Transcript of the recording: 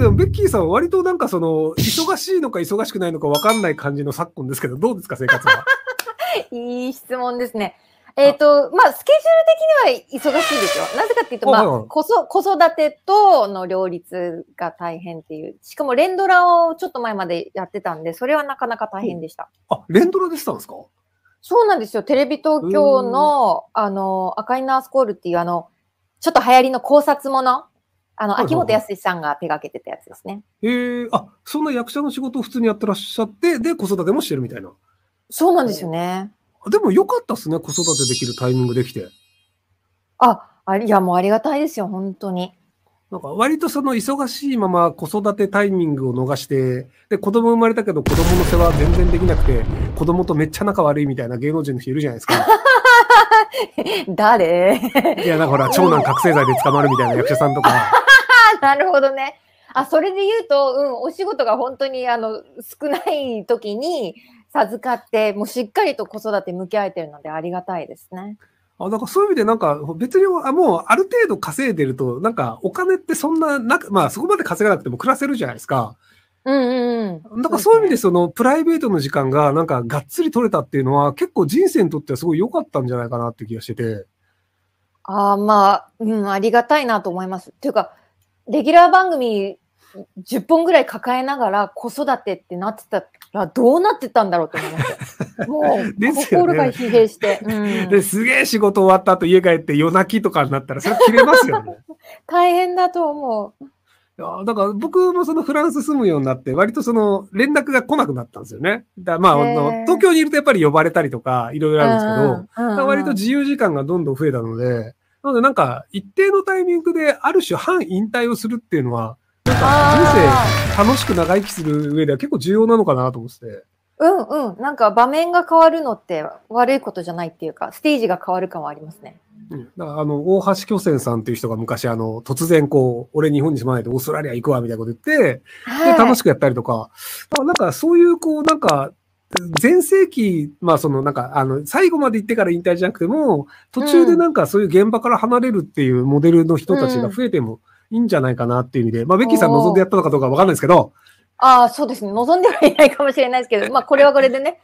でもベッキーさんは割となんかその、忙しいのか忙しくないのか分かんない感じの昨今ですけど、どうですか、生活は。いい質問ですね。えっ、ー、と、まあ、スケジュール的には忙しいですよ。なぜかっていうと、まあ、はい子育てとの両立が大変っていう。しかも、連ドラをちょっと前までやってたんで、それはなかなか大変でした。あ、連ドラでしたんですかそうなんですよ。テレビ東京の、あの、赤いナースコールっていう、あの、ちょっと流行りの考察もの。あの、はいはいはい、秋元康さんが手がけてたやつですね。へえ、あ、そんな役者の仕事を普通にやってらっしゃって、で、子育てもしてるみたいな。そうなんですよね。でもよかったっすね、子育てできるタイミングできて。あ、あいや、もうありがたいですよ、本当に。なんか割とその忙しいまま子育てタイミングを逃して、で、子供生まれたけど子供の世話全然できなくて、子供とめっちゃ仲悪いみたいな芸能人の人いるじゃないですか。誰いや、だから長男覚醒剤で捕まるみたいな役者さんとか。なるほどね。あそれで言うと、うん、お仕事が本当にあの少ない時に授かってもうしっかりと子育て向き合えてるのでありがたいですね。あなんかそういう意味でなんか別にあもうある程度稼いでるとなんかお金ってそんななまあそこまで稼がなくても暮らせるじゃないですか。うんうんうん。だからそういう意味でその、プライベートの時間がなんかがっつり取れたっていうのは結構人生にとってはすごい良かったんじゃないかなって気がしてて。ああまあ、うん、ありがたいなと思います。っていうかレギュラー番組10本ぐらい抱えながら子育てってなってたらどうなってたんだろうと思いました。もう、ね、心が疲弊して。うん、ですげえ仕事終わった後家帰って夜泣きとかになったらそれ切れますよね。大変だと思う。だから僕もそのフランス住むようになって、割とその連絡が来なくなったんですよね。だまあ、あの東京にいるとやっぱり呼ばれたりとかいろいろあるんですけど、割と自由時間がどんどん増えたので、なのでなんか、一定のタイミングである種反引退をするっていうのは、なんか人生楽しく長生きする上では結構重要なのかなと思ってて。うんうん。なんか場面が変わるのって悪いことじゃないっていうか、ステージが変わる感はありますね。うん、だあの、大橋巨泉さんっていう人が昔、あの、突然こう、俺日本に住まないでオーストラリア行くわ、みたいなこと言って、はい、で、楽しくやったりとか、なんかそういう、こう、なんか、全盛期、まあそのなんか、あの、最後まで行ってから引退じゃなくても、途中でなんかそういう現場から離れるっていうモデルの人たちが増えてもいいんじゃないかなっていう意味で、まあベッキーさん望んでやったのかどうかわかんないですけど。ああ、そうですね。望んではいないかもしれないですけど、まあこれはこれでね。